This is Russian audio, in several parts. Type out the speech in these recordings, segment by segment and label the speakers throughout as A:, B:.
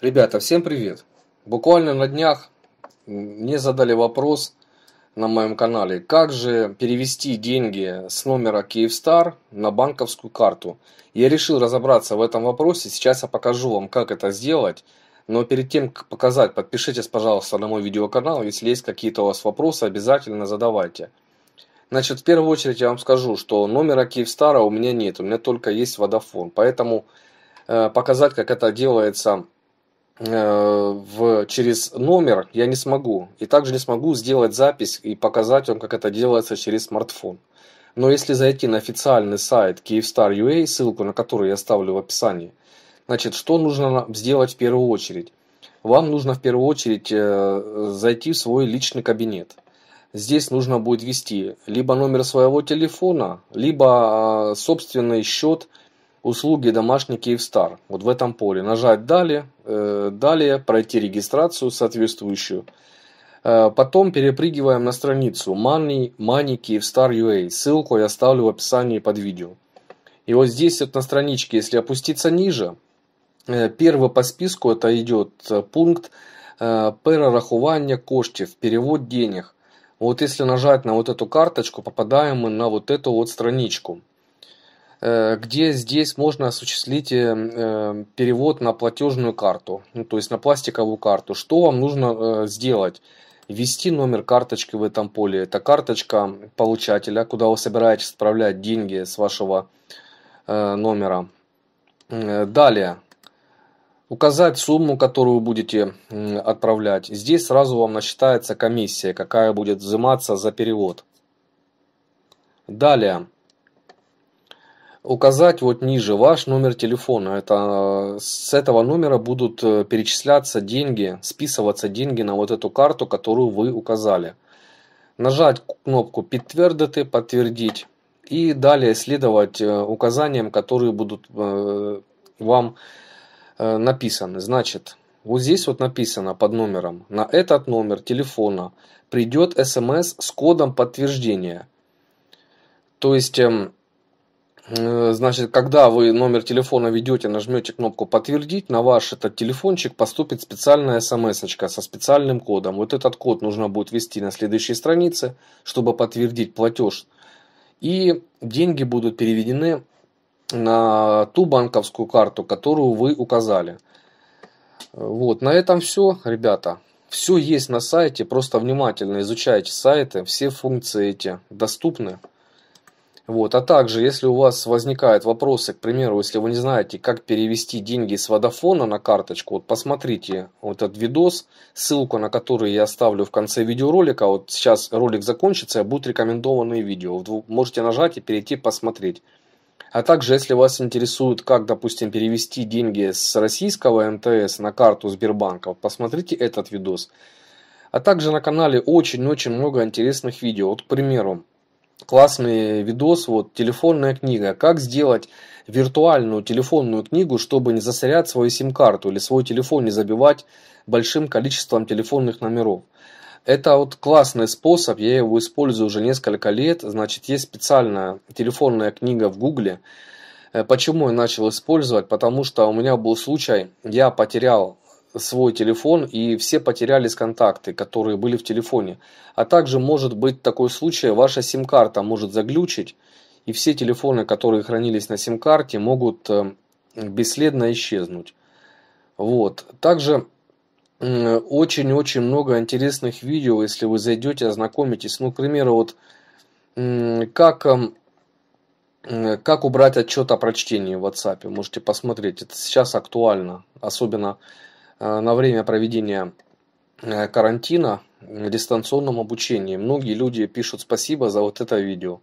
A: Ребята, всем привет! Буквально на днях мне задали вопрос на моем канале, как же перевести деньги с номера Киевстар на банковскую карту. Я решил разобраться в этом вопросе, сейчас я покажу вам, как это сделать. Но перед тем, как показать, подпишитесь, пожалуйста, на мой видеоканал, если есть какие-то у вас вопросы, обязательно задавайте. Значит, в первую очередь я вам скажу, что номера Киевстара у меня нет, у меня только есть Водофон, поэтому э, показать, как это делается в, через номер я не смогу. И также не смогу сделать запись и показать вам, как это делается через смартфон. Но если зайти на официальный сайт Kyivstar.ua, ссылку на который я оставлю в описании, значит, что нужно сделать в первую очередь? Вам нужно в первую очередь э, зайти в свой личный кабинет. Здесь нужно будет ввести либо номер своего телефона, либо а, собственный счет – услуги домашний Киевстар. Вот в этом поле нажать далее, э, далее пройти регистрацию соответствующую. Э, потом перепрыгиваем на страницу Money, Money Kyivstar UA. Ссылку я оставлю в описании под видео. И вот здесь вот на страничке, если опуститься ниже, э, первый по списку это идет пункт перерахование коштів, перевод денег. Вот если нажать на вот эту карточку, попадаем мы на вот эту вот страничку. Э, где здесь можно осуществить э, э, перевод на платежную карту, ну, то есть на пластиковую карту. Что вам нужно сделать? Ввести номер карточки в этом поле. Это карточка получателя, куда вы собираетесь отправлять деньги с вашего номера. Далее. Указать сумму, которую будете отправлять. Здесь сразу вам насчитается комиссия, какая будет взиматься за перевод. Далее указать вот ниже ваш номер телефона. Это э, с этого номера будут э, перечисляться деньги, списываться деньги на вот эту карту, которую вы указали. Нажать кнопку «Подтвердите», «Подтвердить» и далее следовать э, указаниям, которые будут вам написаны. Значит, вот здесь вот написано под номером. На этот номер телефона придет смс с кодом подтверждения. То есть эм, Э, значит, когда вы номер телефона ведете, нажмете кнопку «Подтвердить», на ваш этот телефончик поступит специальная смс со специальным кодом. Вот этот код нужно будет ввести на следующей странице, чтобы подтвердить платеж. И деньги будут переведены на ту банковскую карту, которую вы указали. Вот, на этом все, ребята. Все есть на сайте, просто внимательно изучайте сайты, все функции эти доступны. Вот. А также, если у вас возникают вопросы, к примеру, если вы не знаете, как перевести деньги с Водофона на карточку, вот посмотрите вот этот видос, ссылку на который я оставлю в конце видеоролика. Вот сейчас ролик закончится, будут рекомендованные видео. Вы можете нажать и перейти посмотреть. А также, если вас интересует, как, допустим, перевести деньги с российского МТС на карту Сбербанка, посмотрите этот видос. А также на канале очень-очень много интересных видео. Вот, к примеру, классный видос, вот телефонная книга. Как сделать виртуальную телефонную книгу, чтобы не засорять свою сим-карту или свой телефон не забивать большим количеством телефонных номеров. Это вот классный способ, я его использую уже несколько лет. Значит, есть специальная телефонная книга в Гугле. Э, почему я начал использовать? Потому что у меня был случай, я потерял свой телефон и все потерялись контакты, которые были в телефоне. А также может быть такой случай, ваша сим-карта может заглючить, и все телефоны, которые хранились на сим-карте, могут э, бесследно исчезнуть. Вот. Также очень-очень много интересных видео, если вы зайдете, ознакомитесь. Ну, к примеру, вот как, эм, э, как убрать отчет о прочтении в WhatsApp. Можете посмотреть, это сейчас актуально, особенно Э, на время проведения э, карантина в э, дистанционном обучении. Многие люди пишут спасибо за вот это видео.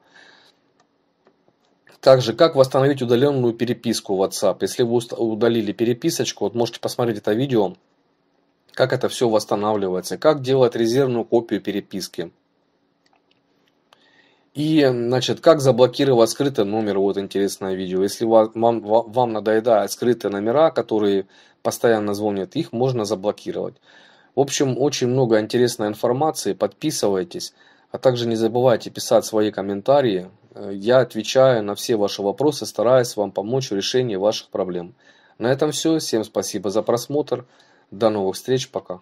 A: Также, как восстановить удаленную переписку в WhatsApp. Если вы удалили переписочку, вот можете посмотреть это видео, как это все восстанавливается, как делать резервную копию переписки. И, значит, как заблокировать скрытый номер, вот интересное видео. Если вам, вам, вам надоедают скрытые номера, которые постоянно звонят, их можно заблокировать. В общем, очень много интересной информации, подписывайтесь. А также не забывайте писать свои комментарии. Э, я отвечаю на все ваши вопросы, стараясь вам помочь в решении ваших проблем. На этом все. Всем спасибо за просмотр. До новых встреч. Пока.